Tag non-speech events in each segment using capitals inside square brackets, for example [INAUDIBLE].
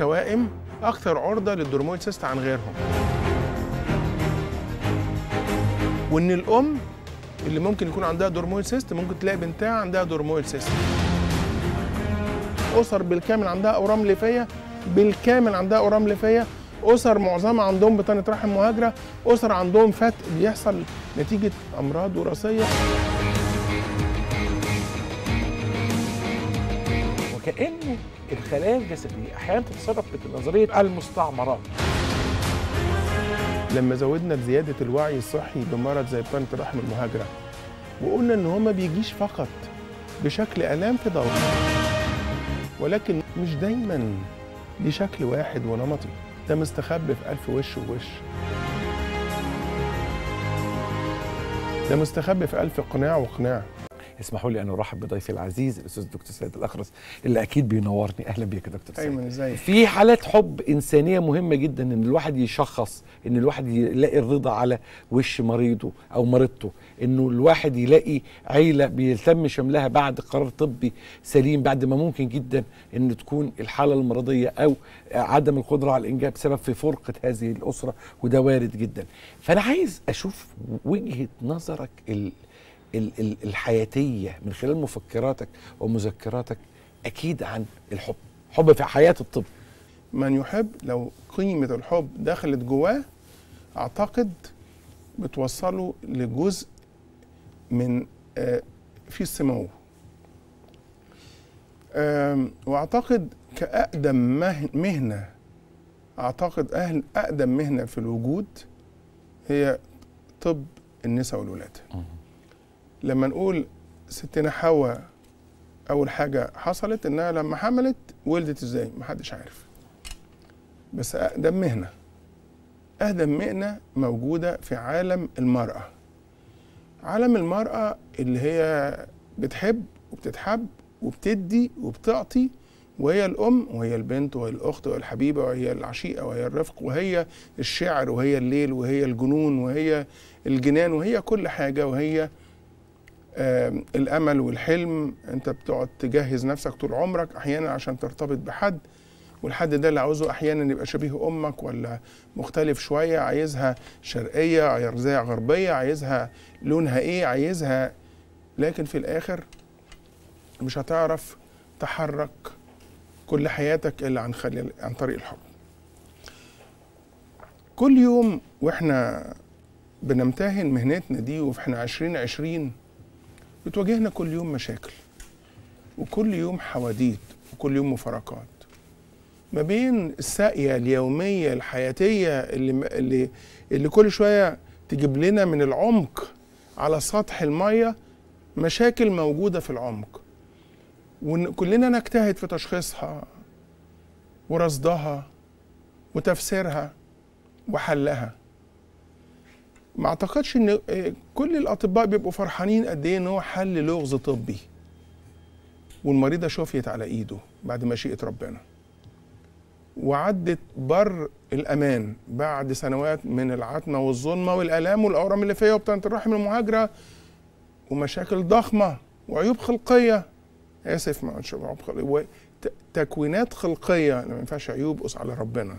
التوائم أكثر عرضة للدرمويد سيست عن غيرهم وإن الأم اللي ممكن يكون عندها دورمويل سيست ممكن تلاقي بنتها عندها دورمويل سيست أسر بالكامل عندها أورام ليفية بالكامل عندها أورام ليفية أسر معظمها عندهم بطانة رحم مهاجرة أسر عندهم فتق بيحصل نتيجة أمراض وراثية كأنه الخلايا الجسدية أحيانا تتصرف بنظرية المستعمرات لما زودنا بزيادة الوعي الصحي بمرض زي بطانة رحم المهاجرة وقلنا إن هو ما بيجيش فقط بشكل آلام في ضوء ولكن مش دايما لشكل واحد ونمطي ده مستخبي في ألف وش ووش ده مستخبي في ألف قناع وقناع اسمحوا لي ان ارحب بضيفي العزيز الاستاذ الدكتور سيد الاخرس اللي اكيد بينورني اهلا بيك يا دكتور سيد ازيك في حالات حب انسانيه مهمه جدا ان الواحد يشخص ان الواحد يلاقي الرضا على وش مريضه او مريضته انه الواحد يلاقي عيله بيلتم شملها بعد قرار طبي سليم بعد ما ممكن جدا ان تكون الحاله المرضيه او عدم القدره على الانجاب سبب في فرقه هذه الاسره وده وارد جدا فانا عايز اشوف وجهه نظرك ال الحياتيه من خلال مفكراتك ومذكراتك اكيد عن الحب حب في حياه الطب من يحب لو قيمه الحب دخلت جواه اعتقد بتوصله لجزء من آه، في سموه واعتقد كاقدم مهنه اعتقد اهل اقدم مهنه في الوجود هي طب النساء والولاده لما نقول ستنا حواء اول حاجه حصلت انها لما حملت ولدت ازاي محدش عارف بس اقدم مهنه اقدم مهنه موجوده في عالم المراه عالم المراه اللي هي بتحب وبتتحب وبتدي وبتعطي وهي الام وهي البنت وهي الاخت وهي الحبيبه وهي العشيقه وهي الرفق وهي الشعر وهي الليل وهي الجنون وهي الجنان وهي كل حاجه وهي الامل والحلم انت بتقعد تجهز نفسك طول عمرك احيانا عشان ترتبط بحد والحد ده اللي عاوزه احيانا يبقى شبيه امك ولا مختلف شويه عايزها شرقيه عايزها غربيه عايزها لونها ايه عايزها لكن في الاخر مش هتعرف تحرك كل حياتك الا عن خلال عن طريق الحب كل يوم واحنا بنمتهن مهنتنا دي واحنا عشرين عشرين بتواجهنا كل يوم مشاكل وكل يوم حواديت وكل يوم مفارقات ما بين الساقية اليومية الحياتية اللي, اللي, اللي كل شوية تجيب لنا من العمق على سطح المية مشاكل موجودة في العمق وكلنا نجتهد في تشخيصها ورصدها وتفسيرها وحلها ما اعتقدش ان آه، كل الاطباء بيبقوا فرحانين قد ايه ان هو حل لغز طبي والمريضه شفيت على ايده بعد مشيئه ربنا وعدت بر الامان بعد سنوات من العتمه والظلمه والالام والاورام اللي فيها وبطانه الرحم المهاجره ومشاكل ضخمه وعيوب خلقيه اسف ما عيوب خلقيه تكوينات خلقيه ما ينفعش عيوب قص على ربنا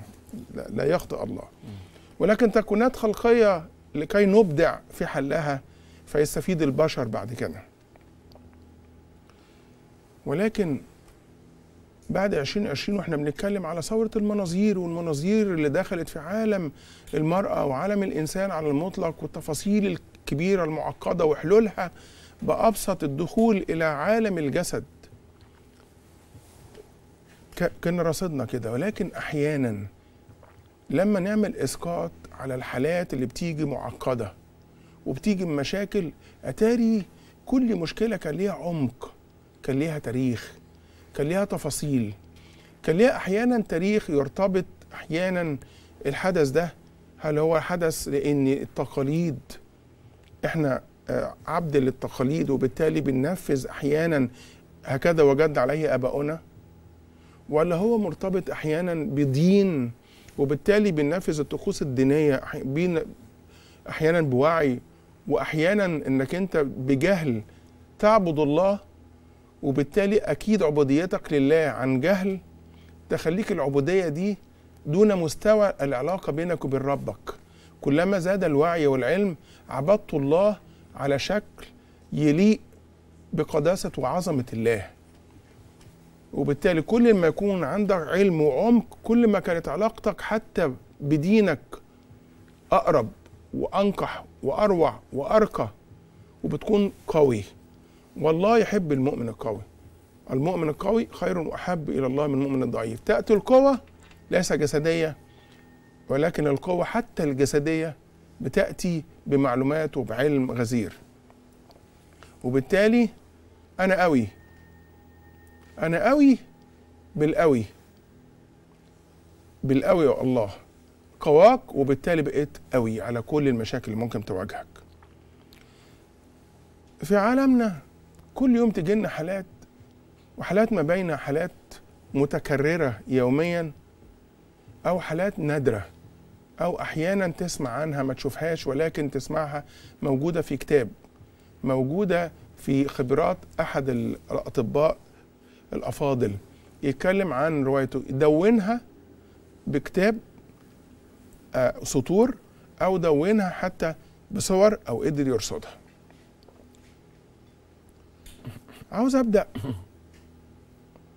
لا, لا يخطئ الله ولكن تكوينات خلقيه لكي نبدع في حلها فيستفيد البشر بعد كده ولكن بعد 2020 واحنا بنتكلم على ثورة المناظير والمناظير اللي دخلت في عالم المرأة وعالم الإنسان على المطلق والتفاصيل الكبيرة المعقدة وحلولها بأبسط الدخول إلى عالم الجسد كان رصدنا كده ولكن أحيانا لما نعمل إسقاط على الحالات اللي بتيجي معقده وبتيجي بمشاكل اتاري كل مشكله كان ليها عمق كان ليها تاريخ كان ليها تفاصيل كان ليها احيانا تاريخ يرتبط احيانا الحدث ده هل هو حدث لان التقاليد احنا آه، عبد للتقاليد وبالتالي بننفذ احيانا هكذا وجد عليه اباؤنا ولا هو مرتبط احيانا بدين وبالتالي بننفذ الطقوس الدينيه بين احيانا بوعي واحيانا انك انت بجهل تعبد الله وبالتالي اكيد عبوديتك لله عن جهل تخليك العبوديه دي دون مستوى العلاقه بينك وبين ربك كلما زاد الوعي والعلم عبدت الله على شكل يليق بقداسه وعظمه الله وبالتالي كل ما يكون عندك علم وعمق كل ما كانت علاقتك حتى بدينك اقرب وانقح واروع وارقى وبتكون قوي والله يحب المؤمن القوي المؤمن القوي خير واحب الى الله من المؤمن الضعيف تاتي القوه ليس جسديه ولكن القوه حتى الجسديه بتاتي بمعلومات وبعلم غزير وبالتالي انا قوي انا قوي بالقوي بالقوي يا الله قواك وبالتالي بقيت قوي على كل المشاكل اللي ممكن تواجهك في عالمنا كل يوم تجينا حالات وحالات ما بين حالات متكررة يوميا أو حالات نادرة أو أحيانا تسمع عنها ما تشوفهاش ولكن تسمعها موجودة في كتاب موجودة في خبرات أحد الأطباء الافاضل يتكلم عن روايته دونها بكتاب آه، سطور او دونها حتى بصور او قدر يرصدها عاوز ابدا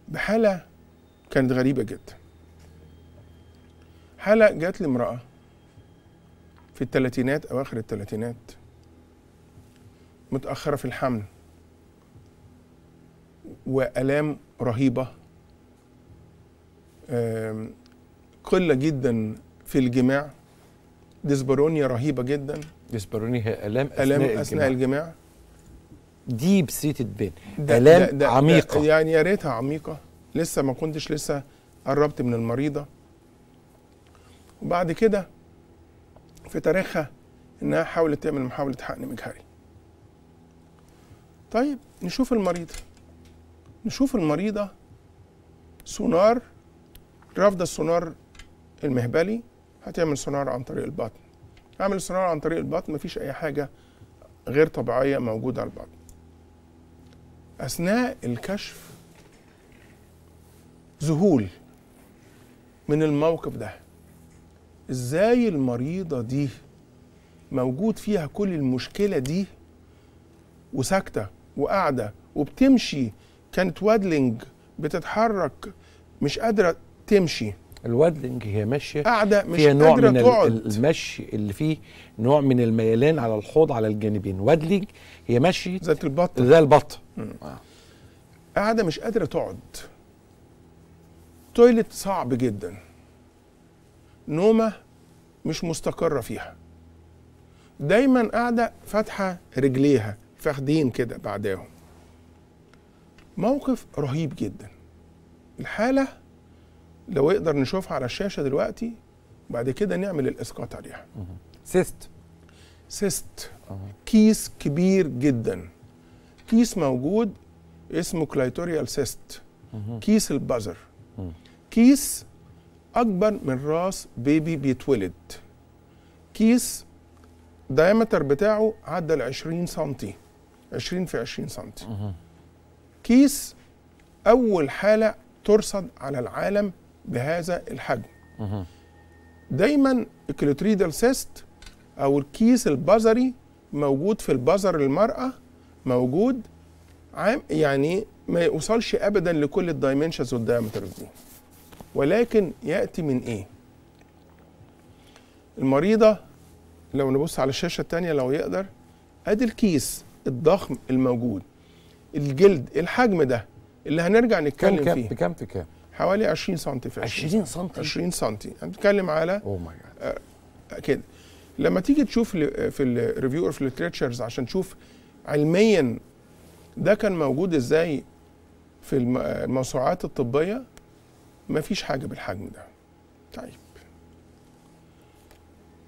بحاله كانت غريبه جدا حاله جات لي امراه في الثلاثينات اواخر الثلاثينات متاخره في الحمل والام رهيبه قله جدا في الجماع ديسبرونيا رهيبه جدا ديسبرونيا هي الام اثناء, ألام أثناء الجماع, الجماع. ديب سيتد بين الام ده ده عميقه ده يعني يا ريتها عميقه لسه ما كنتش لسه قربت من المريضه وبعد كده في تاريخها انها حاولت تعمل محاوله حقن مجهري طيب نشوف المريضه نشوف المريضة سونار رافضة السونار المهبلي هتعمل سونار عن طريق البطن اعمل سونار عن طريق البطن مفيش أي حاجة غير طبيعية موجودة على البطن أثناء الكشف ذهول من الموقف ده ازاي المريضة دي موجود فيها كل المشكلة دي وساكتة وقاعدة وبتمشي كانت وادلينج بتتحرك مش قادره تمشي الوادلينج هي ماشيه قاعده مش فيها نوع من تقعد. المشي اللي فيه نوع من الميلان على الحوض على الجانبين وادلينج هي ماشي ذات البط ذات البط قاعده مش قادره تقعد تويلت صعب جدا نومه مش مستقره فيها دايما قاعده فاتحه رجليها فاخدين كده بعداهم موقف رهيب جدا الحالة لو يقدر نشوفها على الشاشة دلوقتي بعد كده نعمل الإسقاط عليها سيست سيست كيس كبير جدا كيس موجود اسمه كلايتوريال سيست كيس البزر كيس أكبر من راس بيبي بيتولد كيس دايمتر بتاعه عدى ال 20 سم 20 في 20 سم كيس اول حاله ترصد على العالم بهذا الحجم دايما الكليتريدال سيست او الكيس البذري موجود في البذر المراه موجود عام يعني ما يوصلش ابدا لكل الدايمنشنز والدايمترز دي ولكن ياتي من ايه المريضه لو نبص على الشاشه الثانيه لو يقدر ادي الكيس الضخم الموجود الجلد الحجم ده اللي هنرجع نتكلم كم كم فيه بكام في كام؟ حوالي 20 سم في 20 سم 20 سم هنتكلم على اوه ماي جاد كده لما تيجي تشوف في الريفيو اوف ليتريتشرز عشان تشوف علميا ده كان موجود ازاي في الموسوعات الطبيه مفيش حاجه بالحجم ده طيب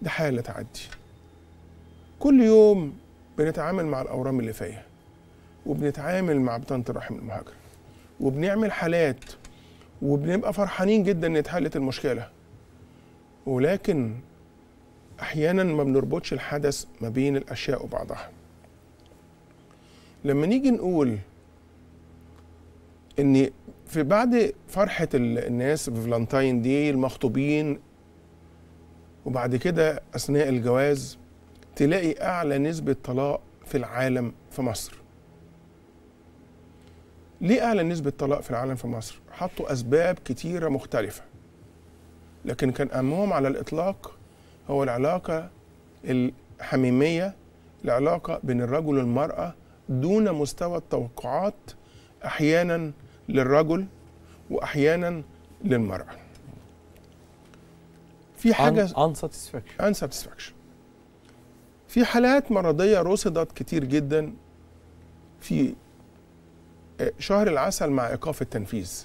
ده حاله تعدي كل يوم بنتعامل مع الاورام اللي فيها وبنتعامل مع بطانه الرحم المهاجره وبنعمل حالات وبنبقى فرحانين جدا ان اتحلت المشكله ولكن احيانا ما بنربطش الحدث ما بين الاشياء وبعضها لما نيجي نقول ان في بعد فرحه الناس بفلانتاين دي المخطوبين وبعد كده اثناء الجواز تلاقي اعلى نسبه طلاق في العالم في مصر ليه اعلى نسبه طلاق في العالم في مصر حطوا اسباب كتيره مختلفه لكن كان أهمهم على الإطلاق هو العلاقة الحميمية العلاقة بين الرجل والمرأة دون مستوى التوقعات أحيانا للرجل وأحيانا للمرأة في حاجة ان unsatisfaction في حالات مرضية رصدت كتير جدا في شهر العسل مع ايقاف التنفيذ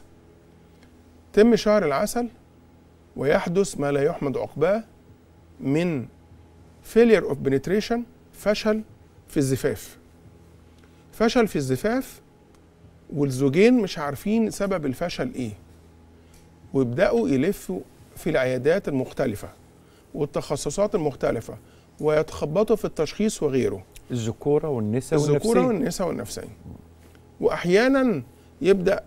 تم شهر العسل ويحدث ما لا يحمد عقباه من فيلير اوف بنتريشن فشل في الزفاف فشل في الزفاف والزوجين مش عارفين سبب الفشل ايه ويبداوا يلفوا في العيادات المختلفه والتخصصات المختلفه ويتخبطوا في التشخيص وغيره الذكوره والنساء والنفسيه الذكوره والنساء والنفسيه واحيانا يبدا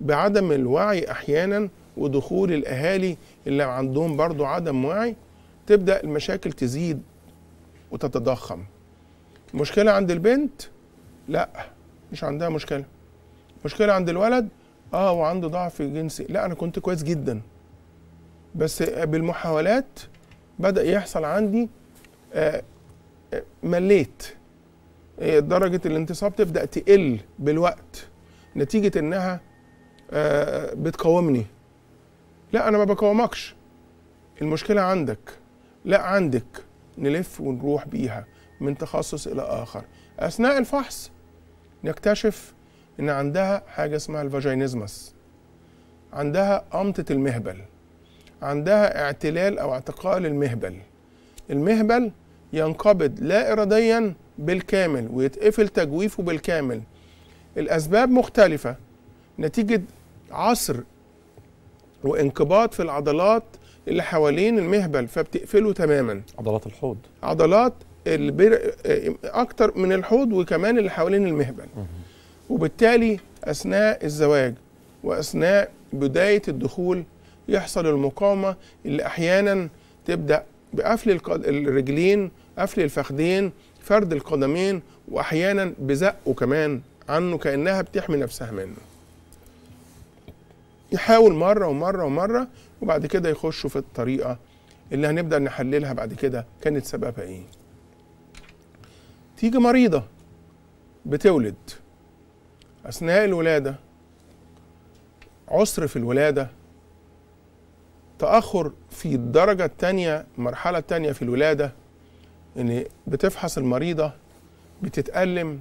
بعدم الوعي احيانا ودخول الاهالي اللي عندهم برضو عدم وعي تبدا المشاكل تزيد وتتضخم مشكله عند البنت لا مش عندها مشكله مشكله عند الولد اه وعنده ضعف جنسي لا انا كنت كويس جدا بس بالمحاولات بدا يحصل عندي آه, آه، مليت إيه، درجه الانتصاب تبدا تقل بالوقت نتيجه انها آه، بتقاومني لا انا ما بقاومكش المشكله عندك لا عندك نلف ونروح بيها من تخصص الى اخر اثناء الفحص نكتشف ان عندها حاجه اسمها الفاجينيزمس عندها امطه المهبل عندها اعتلال او اعتقال المهبل المهبل ينقبض لا اراديا بالكامل ويتقفل تجويفه بالكامل الأسباب مختلفة نتيجة عصر وانقباض في العضلات اللي حوالين المهبل فبتقفله تماما عضلات الحوض عضلات البر... اكتر من الحوض وكمان اللي حوالين المهبل وبالتالي اثناء الزواج واثناء بدايه الدخول يحصل المقاومه اللي احيانا تبدا بقفل الرجلين قفل الفخذين فرد القدمين واحيانا بزقه كمان عنه كانها بتحمي نفسها منه يحاول مره ومره ومره وبعد كده يخشوا في الطريقه اللي هنبدا نحللها بعد كده كانت سببها ايه تيجي مريضه بتولد اثناء الولاده عسر في الولاده تاخر في الدرجه الثانيه المرحله الثانيه في الولاده ان بتفحص المريضه بتتألم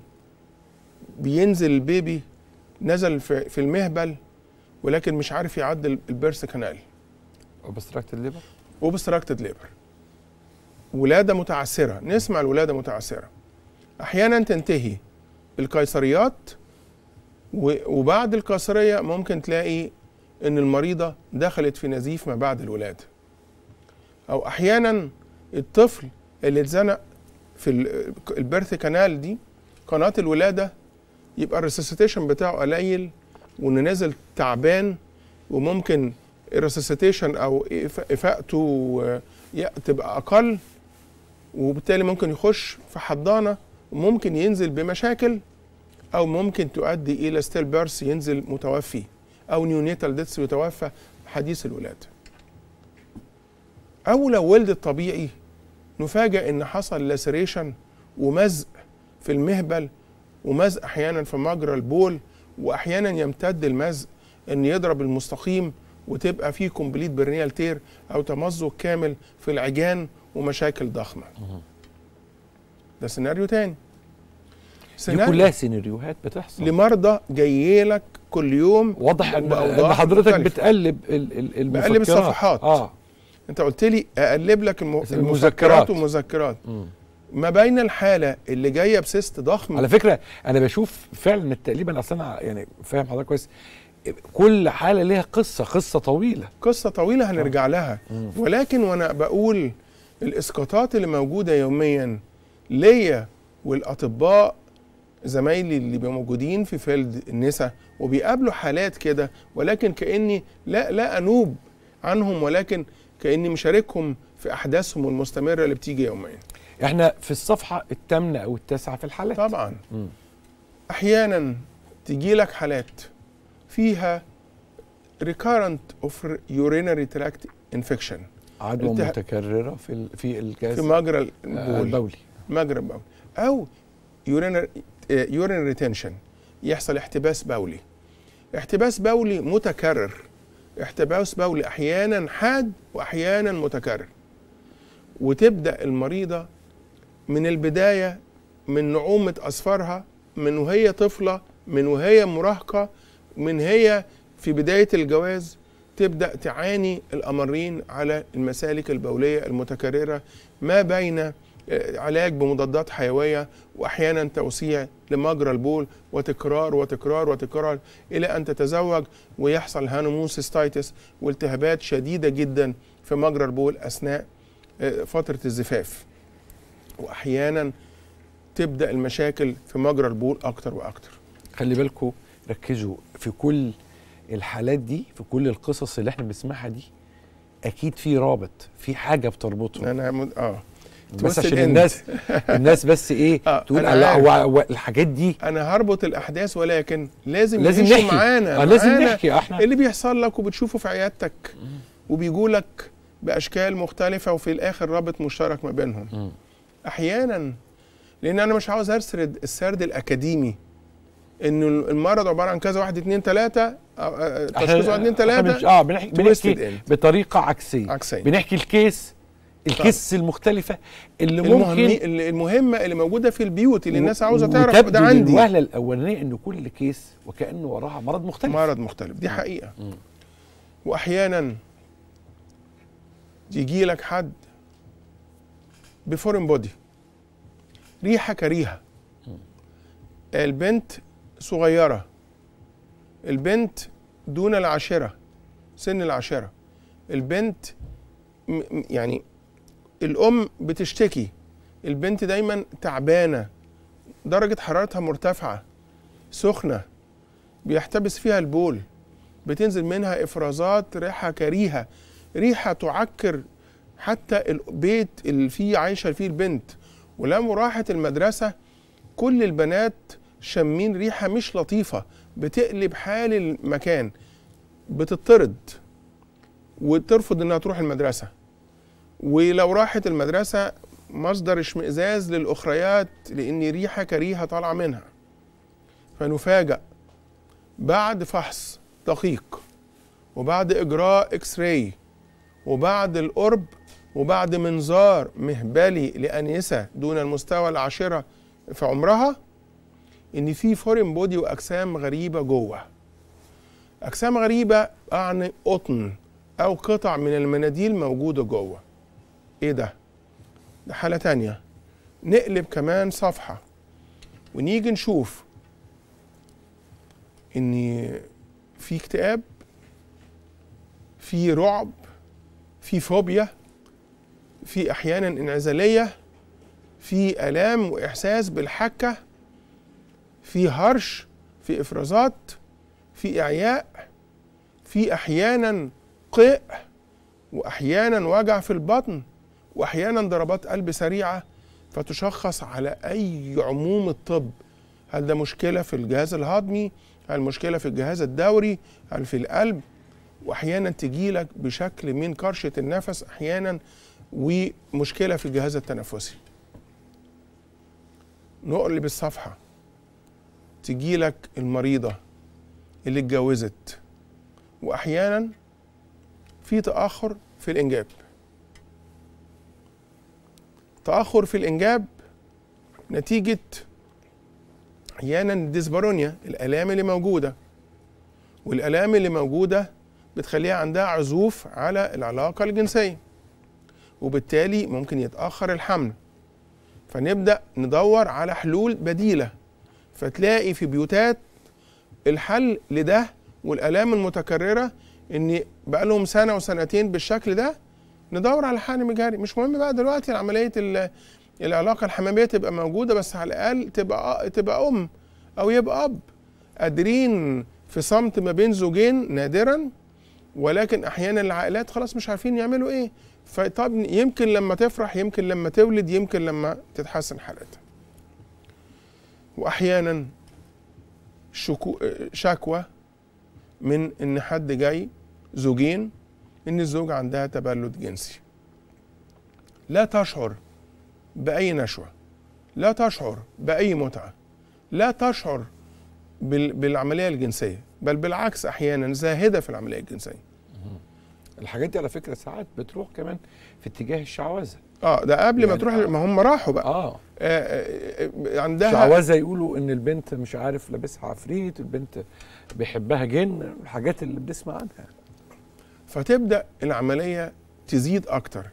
بينزل البيبي نزل في المهبل ولكن مش عارف يعدي البيرس كانال اوبستراكتد ليبر اوبستراكتد ليبر ولاده متعسره نسمع الولاده متعسره احيانا تنتهي بالقيصريات وبعد القيصريه ممكن تلاقي ان المريضه دخلت في نزيف ما بعد الولاده او احيانا الطفل اللي اتزنق في البيرث كانال دي قناه الولاده يبقى الريسسيتيشن بتاعه قليل وانه نازل تعبان وممكن الريسسيتيشن او افاقته تبقى اقل وبالتالي ممكن يخش في حضانه وممكن ينزل بمشاكل او ممكن تؤدي الى ستيل بيرث ينزل متوفي او نيونيتال ديث يتوفى حديث الولاده او لو ولد طبيعي نفاجئ ان حصل لاسريشن ومزق في المهبل ومزق احيانا في مجرى البول واحيانا يمتد المزق ان يضرب المستقيم وتبقى فيه كومبليت برنيال تير او تمزق كامل في العجان ومشاكل ضخمه ده سيناريو تاني سيناريو كلها سيناريوهات بتحصل لمرضى جايين لك كل يوم واضح ان حضرتك مختلفة. بتقلب المفكرات بقلب الصفحات اه انت قلت لي اقلب لك الم... المذكرات ومذكرات ما بين الحاله اللي جايه بسيست ضخم على فكره انا بشوف فعلا تقريبا اصل انا يعني فاهم حضرتك كويس كل حاله ليها قصه قصه طويله قصه طويله هنرجع آه. لها مم. ولكن وانا بقول الاسقاطات اللي موجوده يوميا ليا والاطباء زمايلي اللي بيبقوا موجودين في فيلد النساء وبيقابلوا حالات كده ولكن كاني لا لا انوب عنهم ولكن كاني مشاركهم في احداثهم المستمره اللي بتيجي يوميا احنا في الصفحه الثامنه او التاسعه في الحالات طبعا م. احيانا تجي لك حالات فيها recurrent of urinary tract infection عدوى متكرره في في الجهاز في مجرى آه، البول. البولي مجرى البولي او urinary يورينري آه، ريتنشن يحصل احتباس بولي احتباس بولي متكرر احتباس بولي احيانا حاد واحيانا متكرر وتبدا المريضه من البدايه من نعومه اظفارها من وهي طفله من وهي مراهقه من هي في بدايه الجواز تبدا تعاني الامرين على المسالك البوليه المتكرره ما بين علاج بمضادات حيويه واحيانا توسيع لمجرى البول وتكرار وتكرار وتكرار الى ان تتزوج ويحصل هانمون سيستايتس والتهابات شديده جدا في مجرى البول اثناء آه، فتره الزفاف واحيانا تبدا المشاكل في مجرى البول اكتر واكتر خلي بالكم ركزوا في كل الحالات دي في كل القصص اللي احنا بنسمعها دي اكيد في رابط في حاجه بتربطهم انا م... اه بس عشان الناس الناس بس ايه [LAUGHS] آه تقول هو الحاجات دي انا هربط الاحداث ولكن لازم لازم نحكي معانا آه لازم نحكي آه، احنا اللي بيحصل لك وبتشوفه في عيادتك وبيجوا لك باشكال مختلفه وفي الاخر رابط مشترك ما بينهم م. احيانا لان انا مش عاوز اسرد السرد الاكاديمي ان المرض عباره عن كذا واحد اثنين ثلاثة آه، آه، تشخيص واحد اثنين ثلاثة اه بنحكي بنحكي يعني. بطريقه عكسيه عكسيه بنحكي الكيس الكيس المختلفه اللي ممكن المهمه اللي موجوده في البيوت اللي الناس عاوزه تعرف ده عندي الوهله الاولانيه ان كل كيس وكانه وراها مرض مختلف مرض مختلف دي حقيقه واحيانا يجي لك حد بفورن بودي ريحه كريهه البنت صغيره البنت دون العاشره سن العاشره البنت يعني الام بتشتكي البنت دايما تعبانه درجه حرارتها مرتفعه سخنه بيحتبس فيها البول بتنزل منها افرازات ريحه كريهه ريحه تعكر حتى البيت اللي فيه عايشه فيه البنت ولما راحت المدرسه كل البنات شامين ريحه مش لطيفه بتقلب حال المكان بتطرد وترفض انها تروح المدرسه ولو راحت المدرسة مصدر اشمئزاز للأخريات لأن ريحة كريهة طالعة منها فنفاجأ بعد فحص دقيق وبعد إجراء إكس راي وبعد القرب وبعد منظار مهبلي لأنسة دون المستوى العاشرة في عمرها إن في فورم بودي وأجسام غريبة جوه أجسام غريبة أعني قطن أو قطع من المناديل موجودة جوه ايه ده ده حالة تانية نقلب كمان صفحة ونيجي نشوف ان في اكتئاب في رعب في فوبيا في احيانا انعزاليه في الام واحساس بالحكه في هرش في افرازات في اعياء في احيانا قئ واحيانا وجع في البطن واحيانا ضربات قلب سريعه فتشخص على اي عموم الطب هل ده مشكله في الجهاز الهضمي هل مشكله في الجهاز الدوري هل في القلب واحيانا تجيلك بشكل من كرشه النفس احيانا ومشكله في الجهاز التنفسي نقلب الصفحه تجيلك المريضه اللي اتجوزت واحيانا في تاخر في الانجاب تاخر في الانجاب نتيجه احيانا الديسبارونيا الالام اللي موجوده والالام اللي موجوده بتخليها عندها عزوف على العلاقه الجنسيه وبالتالي ممكن يتاخر الحمل فنبدا ندور على حلول بديله فتلاقي في بيوتات الحل لده والالام المتكرره ان بقى لهم سنه وسنتين بالشكل ده ندور على حقن مجهري مش مهم بقى دلوقتي عمليه العلاقه الحماميه تبقى موجوده بس على الاقل تبقى تبقى ام او يبقى اب قادرين في صمت ما بين زوجين نادرا ولكن احيانا العائلات خلاص مش عارفين يعملوا ايه فطب يمكن لما تفرح يمكن لما تولد يمكن لما تتحسن حالتها واحيانا شكو شكوى من ان حد جاي زوجين ان الزوجه عندها تبلد جنسي لا تشعر باي نشوه لا تشعر باي متعه لا تشعر بالعمليه الجنسيه بل بالعكس احيانا زاهده في العمليه الجنسيه الحاجات دي على فكره ساعات بتروح كمان في اتجاه الشعوذه اه ده قبل يعني ما تروح آه. ما هم راحوا بقى اه, آه, آه, آه، عندها شعوذه يقولوا ان البنت مش عارف لابسها عفريت البنت بيحبها جن الحاجات اللي بنسمع عنها فتبدا العمليه تزيد اكتر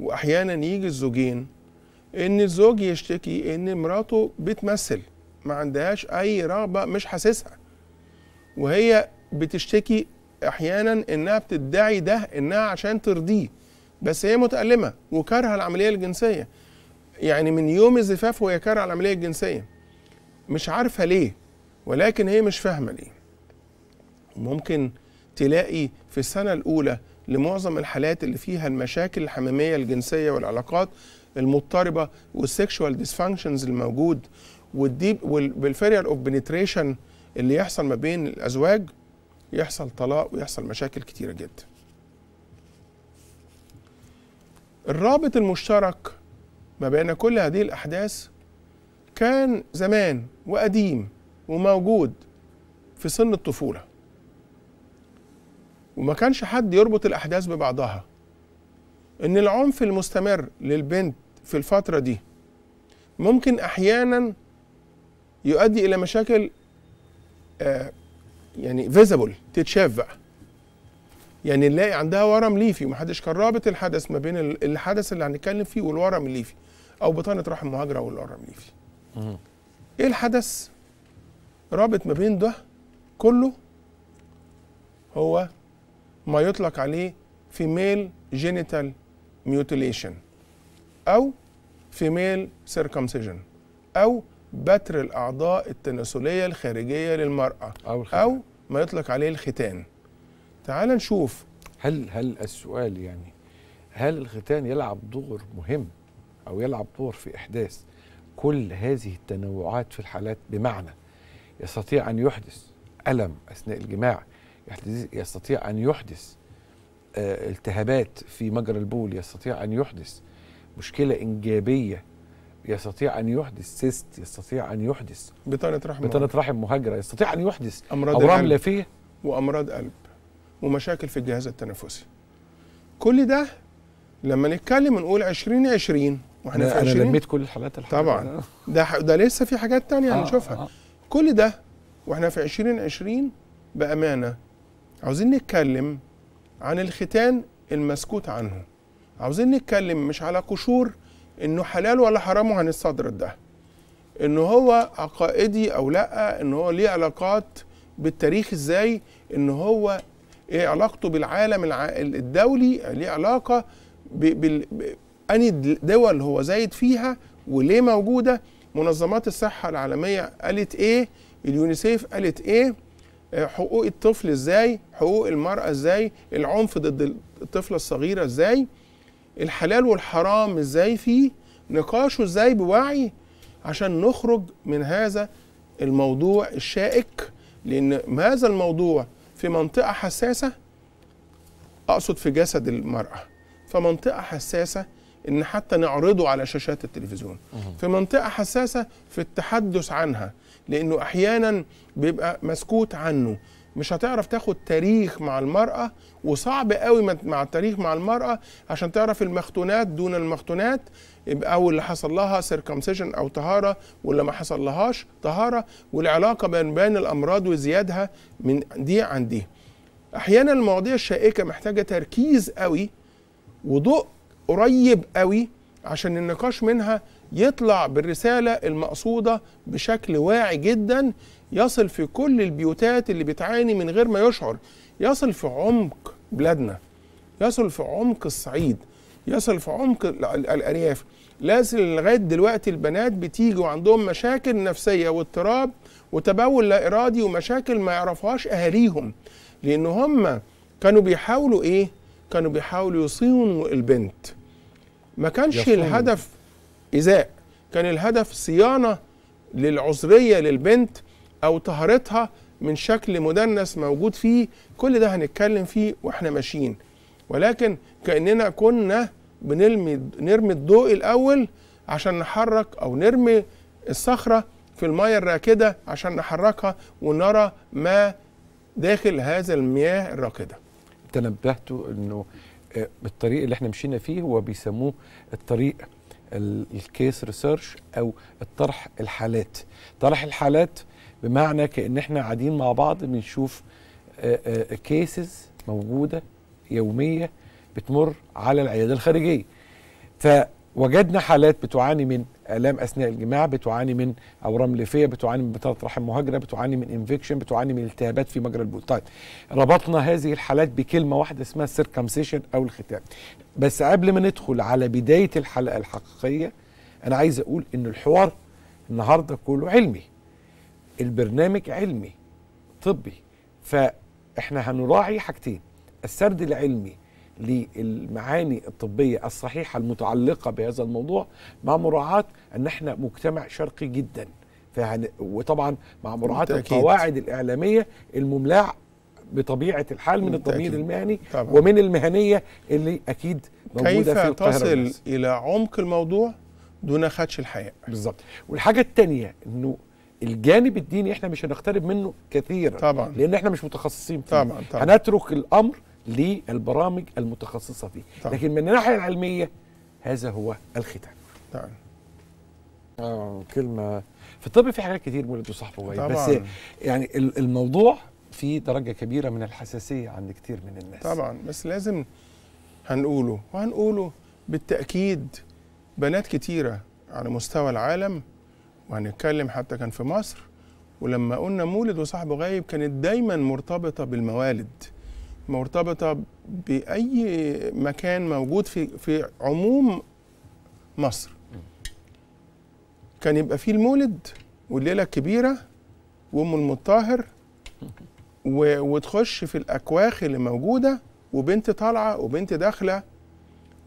واحيانا يجي الزوجين ان الزوج يشتكي ان مراته بتمثل ما عندهاش اي رغبه مش حاسسها وهي بتشتكي احيانا انها بتدعي ده انها عشان ترضيه بس هي متالمه وكارهه العمليه الجنسيه يعني من يوم الزفاف وهي كارهه العمليه الجنسيه مش عارفه ليه ولكن هي مش فاهمه ليه ممكن تلاقي في السنة الأولى لمعظم الحالات اللي فيها المشاكل الحميمية الجنسية والعلاقات المضطربة والسكشوال ديسفانكشنز الموجود والديب والفيريال اوف بنتريشن اللي يحصل ما بين الأزواج يحصل طلاق ويحصل مشاكل كتيرة جدا الرابط المشترك ما بين كل هذه الأحداث كان زمان وقديم وموجود في سن الطفولة وما كانش حد يربط الأحداث ببعضها إن العنف المستمر للبنت في الفترة دي ممكن أحيانا يؤدي إلى مشاكل آه يعني فيزبل تتشاف بقى يعني نلاقي عندها ورم ليفي ومحدش كان رابط الحدث ما بين الحدث اللي هنتكلم فيه والورم الليفي او بطانه رحم مهاجره والورم الليفي. ايه الحدث رابط ما بين ده كله هو ما يطلق عليه فيميل جينيتال ميوتيليشن أو فيميل سيركمسيجن أو بتر الأعضاء التناسلية الخارجية للمرأة أو, أو ما يطلق عليه الختان تعال نشوف هل هل السؤال يعني هل الختان يلعب دور مهم أو يلعب دور في إحداث كل هذه التنوعات في الحالات بمعنى يستطيع أن يحدث ألم أثناء الجماع يستطيع أن يحدث آه، التهابات في مجرى البول يستطيع أن يحدث مشكلة إنجابية يستطيع أن يحدث سيست يستطيع أن يحدث بطانة رحم بطانة رحم مهاجرة يستطيع أن يحدث أمراض أورام لا فيه وأمراض قلب ومشاكل في الجهاز التنفسي كل ده لما نتكلم نقول 2020 واحنا في 20 انا لميت كل الحالات الحالات طبعا ده ده لسه في حاجات تانية آه، هنشوفها آه آه. كل ده واحنا في 2020 بامانه عاوزين نتكلم عن الختان المسكوت عنه عاوزين نتكلم مش على قشور انه حلال ولا حرام الصدر ده ان هو عقائدي او لا ان هو ليه علاقات بالتاريخ ازاي ان هو ايه علاقته بالعالم الدولي ليه علاقه بال اني دول هو زايد فيها وليه موجوده منظمات الصحه العالميه قالت ايه اليونيسيف قالت ايه حقوق الطفل ازاي حقوق المراه ازاي العنف ضد الطفله الصغيره ازاي الحلال والحرام ازاي فيه نقاشه ازاي بوعي عشان نخرج من هذا الموضوع الشائك لان هذا الموضوع في منطقه حساسه اقصد في جسد المراه فمنطقه حساسه ان حتى نعرضه على شاشات التلفزيون في منطقه حساسه في التحدث عنها لانه احيانا بيبقى مسكوت عنه مش هتعرف تاخد تاريخ مع المرأة وصعب قوي مع التاريخ مع المرأة عشان تعرف المختونات دون المختونات أو اللي حصل لها سيركمسيشن أو طهارة واللي ما حصل لهاش طهارة والعلاقة بين بين الأمراض وزيادها من دي عن دي أحيانا المواضيع الشائكة محتاجة تركيز قوي وضوء قريب قوي عشان النقاش منها يطلع بالرسالة المقصودة بشكل واعي جدا يصل في كل البيوتات اللي بتعاني من غير ما يشعر يصل في عمق بلادنا يصل في عمق الصعيد يصل في عمق الأرياف لازم لغاية دلوقتي البنات بتيجي وعندهم مشاكل نفسية واضطراب وتبول لا إرادي ومشاكل ما يعرفهاش أهاليهم لأن هم كانوا بيحاولوا إيه؟ كانوا بيحاولوا يصونوا البنت ما كانش يصون. الهدف إزاء كان الهدف صيانة للعذرية للبنت أو طهارتها من شكل مدنس موجود فيه كل ده هنتكلم فيه واحنا ماشيين ولكن كأننا كنا بنرمي نرمي الضوء الأول عشان نحرك أو نرمي الصخرة في المية الراكدة عشان نحركها ونرى ما داخل هذا المياه الراكدة تنبهتوا أنه آه، بالطريق اللي احنا مشينا فيه هو بيسموه الطريق الكيس ريسيرش او الطرح الحالات طرح الحالات بمعنى كان احنا قاعدين مع بعض بنشوف كيسز موجوده يوميه بتمر على العياده الخارجيه ف وجدنا حالات بتعاني من الام اثناء الجماع بتعاني من اورام ليفيه بتعاني من بطاله رحم مهاجره بتعاني من انفكشن بتعاني من التهابات في مجرى البول طيب ربطنا هذه الحالات بكلمه واحده اسمها السيركمسيشن او الختام بس قبل ما ندخل على بدايه الحلقه الحقيقيه انا عايز اقول ان الحوار النهارده كله علمي البرنامج علمي طبي فاحنا هنراعي حاجتين السرد العلمي للمعاني الطبية الصحيحة المتعلقة بهذا الموضوع مع مراعاة أن احنا مجتمع شرقي جدا وطبعا مع مراعاة القواعد الإعلامية المملاع بطبيعه الحال من التمريض المهني طبعا. ومن المهنيه اللي اكيد موجوده في القاهره كيف تصل الى عمق الموضوع دون خدش الحياء بالظبط والحاجه الثانيه انه الجانب الديني احنا مش هنقترب منه كثيرا طبعا لان احنا مش متخصصين فيه طبعا, طبعا. هنترك الامر للبرامج المتخصصه فيه طبعا. لكن من الناحيه العلميه هذا هو الختام طبعا آه كلمه في الطب في حاجات كتير ولد وصاحبه وغير بس يعني الموضوع في درجه كبيره من الحساسيه عند كتير من الناس طبعا بس لازم هنقوله وهنقوله بالتاكيد بنات كتيره على مستوى العالم وهنتكلم حتى كان في مصر ولما قلنا مولد وصاحبه غايب كانت دايما مرتبطه بالموالد مرتبطه باي مكان موجود في في عموم مصر كان يبقى فيه المولد والليله الكبيره وام المطهر وتخش في الاكواخ اللي موجوده وبنت طالعه وبنت داخله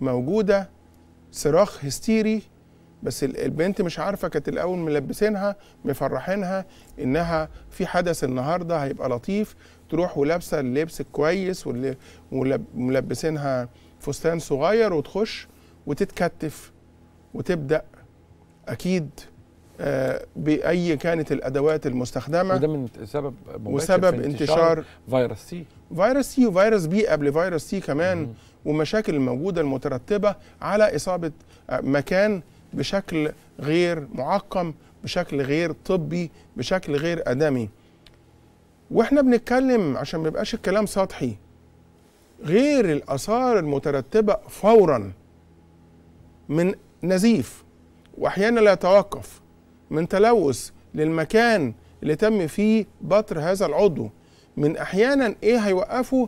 موجوده صراخ هستيري بس البنت مش عارفه كانت الاول ملبسينها مفرحينها انها في حدث النهارده هيبقى لطيف تروح ولابسه اللبس الكويس وملبسينها فستان صغير وتخش وتتكتف وتبدا اكيد آه، باي كانت الادوات المستخدمه وده من سبب وسبب انتشار, انتشار فيروس سي فيروس سي وفيروس بي قبل فيروس سي كمان مم. ومشاكل الموجوده المترتبه على اصابه آه، مكان بشكل غير معقم بشكل غير طبي بشكل غير ادمي واحنا بنتكلم عشان ما يبقاش الكلام سطحي غير الاثار المترتبه فورا من نزيف واحيانا لا يتوقف من تلوث للمكان اللي تم فيه بطر هذا العضو من احيانا ايه هيوقفوا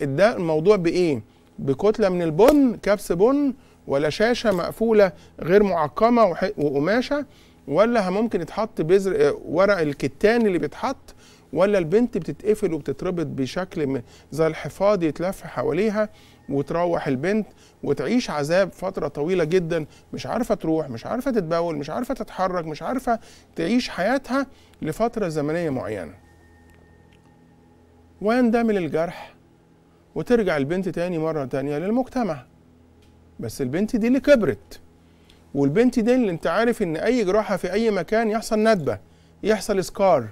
ده الموضوع بايه بكتله من البن كبس بن ولا شاشه مقفوله غير معقمه وقماشه ولا ممكن يتحط بذر ورق الكتان اللي بيتحط ولا البنت بتتقفل وبتتربط بشكل زي الحفاض يتلف حواليها وتروح البنت وتعيش عذاب فتره طويله جدا مش عارفه تروح مش عارفه تتبول مش عارفه تتحرك مش عارفه تعيش حياتها لفتره زمنيه معينه ويندمل الجرح وترجع البنت تاني مرة تانية للمجتمع بس البنت دي اللي كبرت والبنت دي اللي انت عارف ان اي جراحة في اي مكان يحصل ندبة يحصل سكار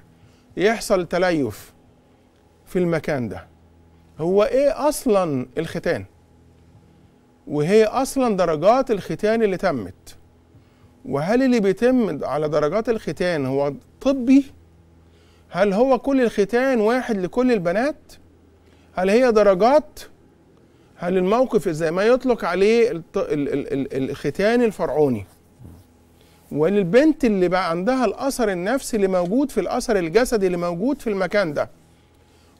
يحصل تليف في المكان ده هو ايه اصلا الختان وهي اصلا درجات الختان اللي تمت وهل اللي بيتم على درجات الختان هو طبي هل هو كل الختان واحد لكل البنات هل هي درجات هل الموقف زي ما يطلق عليه الختان الفرعوني وللبنت اللي بقى عندها الاثر النفسي اللي موجود في الاثر الجسدي اللي موجود في المكان ده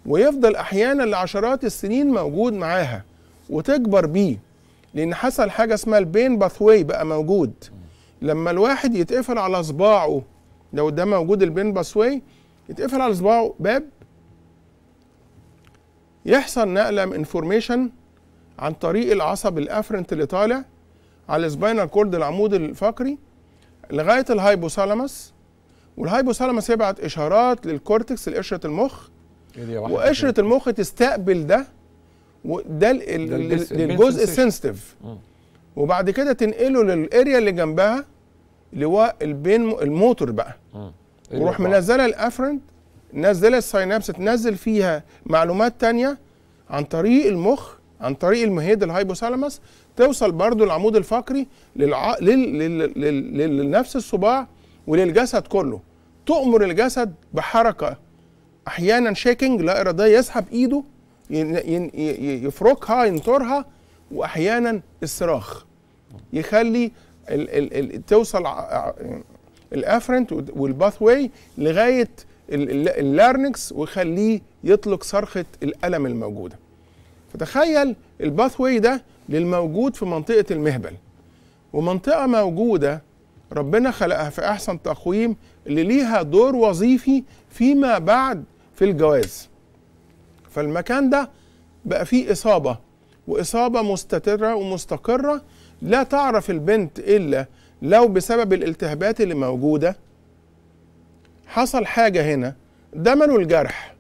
ويفضل احيانا لعشرات السنين موجود معاها وتكبر بيه لان حصل حاجه اسمها البين باثوي بقى موجود لما الواحد يتقفل على صباعه لو ده موجود البين باثوي يتقفل على صباعه باب يحصل نقله من انفورميشن عن طريق العصب الافرنت اللي طالع على سباينال كورد العمود الفقري لغايه الهايبوثالاموس والهايبوثالاموس يبعت اشارات للكورتكس لقشره المخ إيه وقشره المخ تستقبل ده وده للجزء السنسيتيف وبعد كده تنقله للاريا اللي جنبها اللي هو البين الموتور بقى وروح منزله الافرنت نزل السينابس تنزل فيها معلومات تانية عن طريق المخ عن طريق المهيد الهايبوثالاموس توصل برضو العمود الفقري للع... لل... لل... لل... لنفس الصباع وللجسد كله تؤمر الجسد بحركه احيانا شيكنج لا اراديه يسحب ايده يفركها ينطرها واحيانا الصراخ يخلي ال ال ال توصل الافرنت والباث واي لغايه اللارنكس ويخليه يطلق صرخه الالم الموجوده فتخيل الباث واي ده للموجود في منطقة المهبل ومنطقة موجودة ربنا خلقها في أحسن تقويم اللي ليها دور وظيفي فيما بعد في الجواز فالمكان ده بقى فيه إصابة وإصابة مستترة ومستقرة لا تعرف البنت إلا لو بسبب الالتهابات اللي موجودة حصل حاجة هنا دملوا الجرح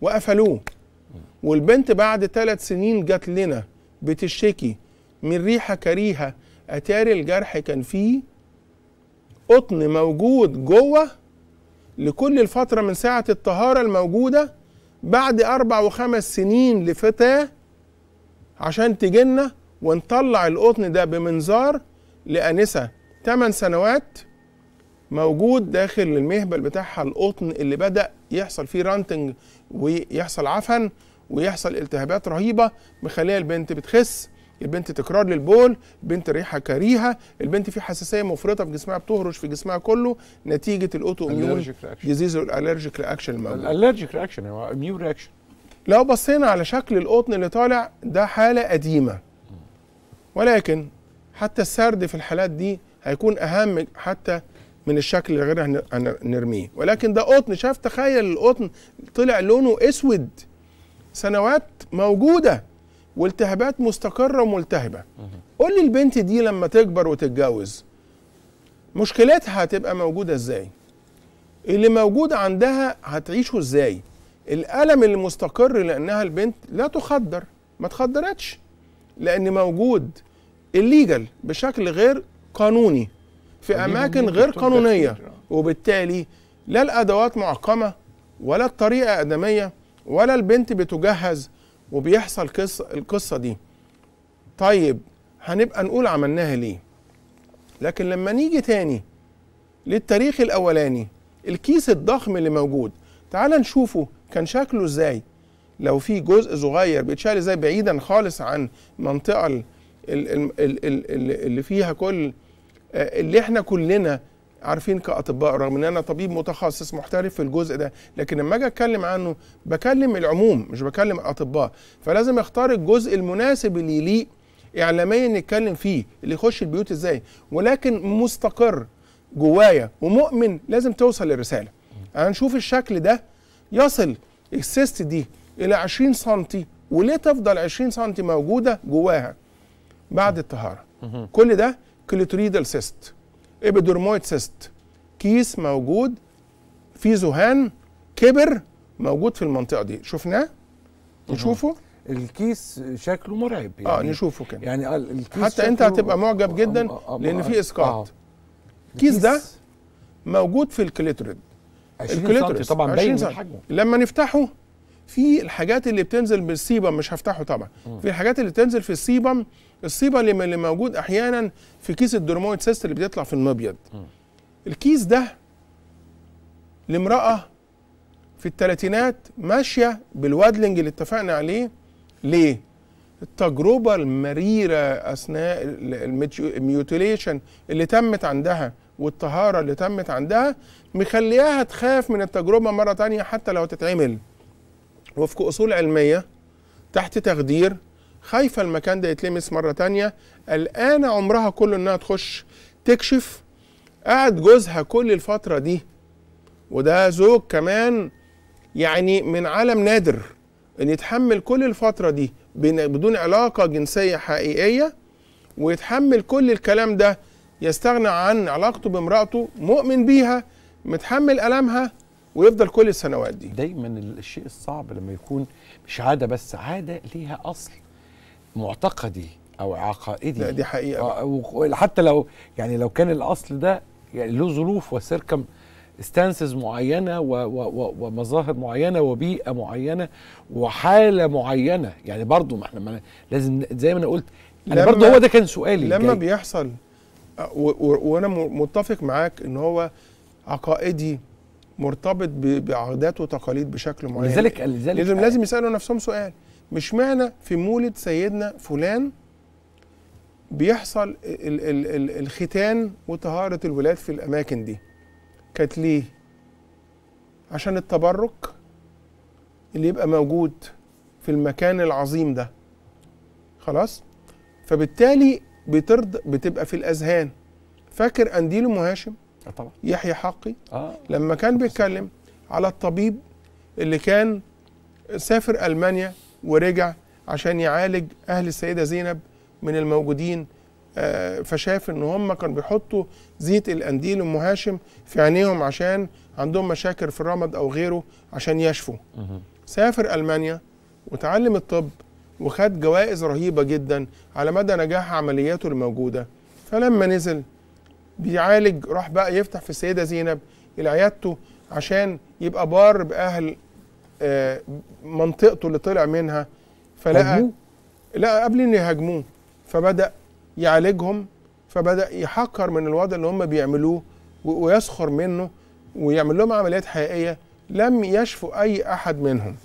وقفلوه والبنت بعد ثلاث سنين جت لنا بتشتكي من ريحه كريهه اتاري الجرح كان فيه قطن موجود جوه لكل الفتره من ساعه الطهاره الموجوده بعد اربع وخمس سنين لفتاه عشان تجينا ونطلع القطن ده بمنظار لانسه ثمان سنوات موجود داخل المهبل بتاعها القطن اللي بدا يحصل فيه رانتنج ويحصل عفن ويحصل التهابات رهيبه مخليه البنت بتخس البنت تكرار للبول البنت ريحه كريهه البنت في حساسيه مفرطه في جسمها بتهرش في جسمها كله نتيجه الاوتو اميون ديزيز الالرجيك رياكشن الموجود الالرجيك رياكشن هو اميون رياكشن لو بصينا على شكل القطن اللي طالع ده حاله قديمه ولكن حتى السرد في الحالات دي هيكون اهم حتى من الشكل اللي غير هنرميه ولكن ده قطن شاف تخيل القطن طلع لونه اسود سنوات موجوده والتهابات مستقره وملتهبه قول لي البنت دي لما تكبر وتتجوز مشكلاتها هتبقى موجوده ازاي اللي موجود عندها هتعيشه ازاي الالم المستقر لانها البنت لا تخدر ما تخدرتش لان موجود الليجل بشكل غير قانوني في اماكن غير قانونيه وبالتالي لا الادوات معقمه ولا الطريقه ادميه ولا البنت بتجهز وبيحصل قصة القصة دي طيب هنبقى نقول عملناها ليه لكن لما نيجي تاني للتاريخ الأولاني الكيس الضخم اللي موجود تعال نشوفه كان شكله ازاي لو في جزء صغير بيتشال ازاي بعيدا خالص عن المنطقة اللي فيها كل آه، اللي احنا كلنا عارفين كاطباء رغم ان انا طبيب متخصص محترف في الجزء ده لكن لما اجي اتكلم عنه بكلم العموم مش بكلم الاطباء فلازم اختار الجزء المناسب اللي يليق اعلاميا نتكلم فيه اللي يخش البيوت ازاي ولكن مستقر جوايا ومؤمن لازم توصل الرساله هنشوف الشكل ده يصل السيست دي الى 20 سم وليه تفضل 20 سم موجوده جواها بعد الطهاره كل ده كليتوريدال سيست ابيدرمويد سيست كيس موجود في ذهان كبر موجود في المنطقه دي شفناه نشوفه الكيس شكله مرعب آه، يعني اه نشوفه كده يعني الكيس حتى انت هتبقى معجب جدا آه آه لان في اسقاط آه. الكيس ده موجود في الكليترد 20 طبعا باين حجمه لما نفتحه في الحاجات اللي بتنزل بالسيبم مش هفتحه طبعا أه. في الحاجات اللي بتنزل في السيبم الصيبه اللي, اللي موجود احيانا في كيس الدرمويد سيست اللي بيطلع في المبيض الكيس ده لامراه في الثلاثينات ماشيه بالوادلنج اللي اتفقنا عليه ليه التجربه المريره اثناء الميوتيليشن اللي تمت عندها والطهاره اللي تمت عندها مخلياها تخاف من التجربه مره تانية حتى لو تتعمل وفق اصول علميه تحت تخدير خايفه المكان ده يتلمس مره تانية الان عمرها كله انها تخش تكشف قعد جوزها كل الفتره دي وده زوج كمان يعني من عالم نادر ان يتحمل كل الفتره دي بدون علاقه جنسيه حقيقيه ويتحمل كل الكلام ده يستغنى عن علاقته بامراته مؤمن بيها متحمل المها ويفضل كل السنوات دي دايما الشيء الصعب لما يكون مش عاده بس عاده ليها اصل معتقدي او عقائدي لا دي حقيقه آه، حتى لو يعني لو كان الاصل ده يعني له ظروف وسيركم ستانسز معينه و و و ومظاهر معينه وبيئه معينه وحاله معينه يعني برضو ما احنا لازم زي ما انا قلت انا برضو هو ده كان سؤالي لما جاي. يعني بيحصل آه، وانا متفق معاك ان هو عقائدي مرتبط بعادات وتقاليد بشكل معين لذلك لذلك لازم لازم يسالوا نفسهم سؤال مش معنى في مولد سيدنا فلان بيحصل ال ال ال الختان وطهارة الولاد في الأماكن دي كانت ليه؟ عشان التبرك اللي يبقى موجود في المكان العظيم ده خلاص؟ فبالتالي بترض بتبقى في الأذهان فاكر أنديل مهاشم آه، طبعا يحيى حقي آه. لما كان بيتكلم على الطبيب اللي كان سافر ألمانيا ورجع عشان يعالج اهل السيده زينب من الموجودين آه، فشاف ان هم كانوا بيحطوا زيت القنديل ام هاشم في عينيهم عشان عندهم مشاكل في الرمد او غيره عشان يشفوا سافر المانيا وتعلم الطب وخد جوائز رهيبه جدا على مدى نجاح عملياته الموجوده فلما نزل بيعالج راح بقى يفتح في السيده زينب العيادته عشان يبقى بار باهل آه، منطقته اللي طلع منها فلقى لا قبل ان يهاجموه فبدا يعالجهم فبدا يحقر من الوضع اللي هم بيعملوه ويسخر منه ويعمل لهم عمليات حقيقيه لم يشفوا اي احد منهم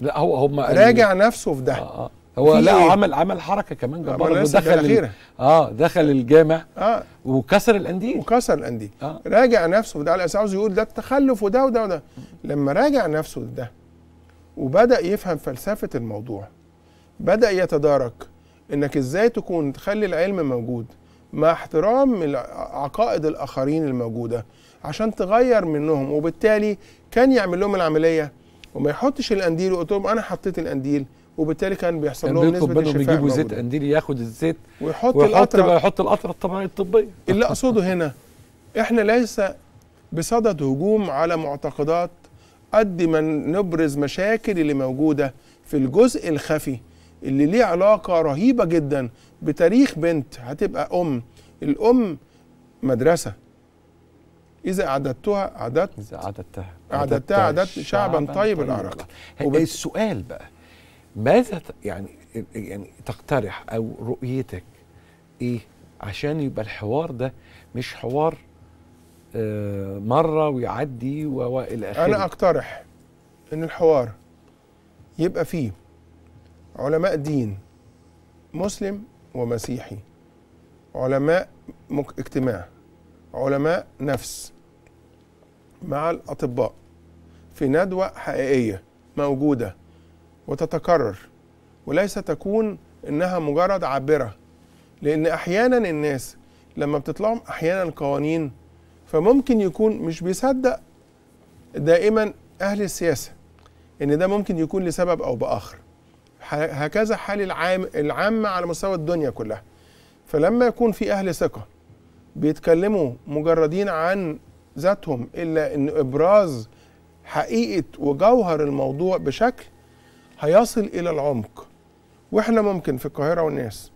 لا هو هم راجع نفسه في ده آه آه. هو لا إيه؟ عمل عمل حركه كمان جباره دخل اه دخل الجامع اه وكسر الانديل وكسر الانديل آه. راجع نفسه ده على اساس عاوز يقول ده التخلف وده وده وده لما راجع نفسه ده وبدا يفهم فلسفه الموضوع بدا يتدارك انك ازاي تكون تخلي العلم موجود مع احترام عقائد الاخرين الموجوده عشان تغير منهم وبالتالي كان يعمل لهم العمليه وما يحطش الانديل ويقول لهم انا حطيت الانديل وبالتالي كان بيحصل لهم نسبه منهم بيجيبوا زيت قنديل ياخد الزيت ويحط, ويحط القطره ويحط يحط القطره الطبيعيه الطبيه اللي اقصده هنا احنا ليس بصدد هجوم على معتقدات قد ما نبرز مشاكل اللي موجوده في الجزء الخفي اللي ليه علاقه رهيبه جدا بتاريخ بنت هتبقى ام الام مدرسه إذا أعددتها أعددت إذا أعددتها أعددتها أعددت شعبا, طيب, طيب. العراق السؤال بقى ماذا يعني يعني تقترح او رؤيتك ايه عشان يبقى الحوار ده مش حوار آه مره ويعدي والى اخره انا اقترح ان الحوار يبقى فيه علماء دين مسلم ومسيحي علماء اجتماع علماء نفس مع الاطباء في ندوه حقيقيه موجوده وتتكرر وليس تكون انها مجرد عابره لان احيانا الناس لما بتطلعهم احيانا قوانين فممكن يكون مش بيصدق دائما اهل السياسه ان ده ممكن يكون لسبب او باخر هكذا حال العام العامه على مستوى الدنيا كلها فلما يكون في اهل ثقه بيتكلموا مجردين عن ذاتهم الا ان ابراز حقيقه وجوهر الموضوع بشكل هيصل الى العمق واحنا ممكن في القاهره والناس